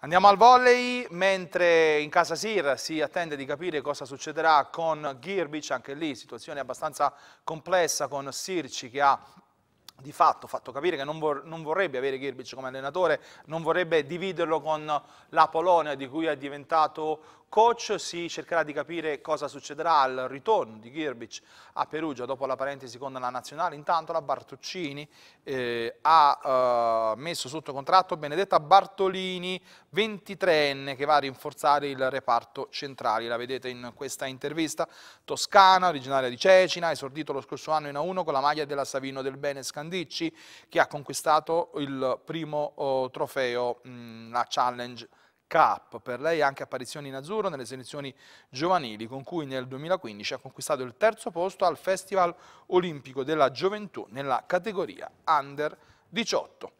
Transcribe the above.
Andiamo al volley, mentre in casa Sir si attende di capire cosa succederà con Girbic, anche lì situazione abbastanza complessa con Sirci che ha di fatto fatto capire che non, vor non vorrebbe avere Girbic come allenatore, non vorrebbe dividerlo con la Polonia di cui è diventato coach, si cercherà di capire cosa succederà al ritorno di Girbic a Perugia dopo la parentesi con la nazionale. Intanto la Bartuccini eh, ha eh, messo sotto contratto Benedetta Bartolini, 23enne, che va a rinforzare il reparto centrale. La vedete in questa intervista. Toscana, originaria di Cecina, ha esordito lo scorso anno in A1 con la maglia della Savino del Bene Scandicci, che ha conquistato il primo oh, trofeo, mh, mm, la Challenge Cup, per lei anche apparizioni in azzurro nelle selezioni giovanili, con cui nel 2015 ha conquistato il terzo posto al Festival Olimpico della Gioventù nella categoria Under 18.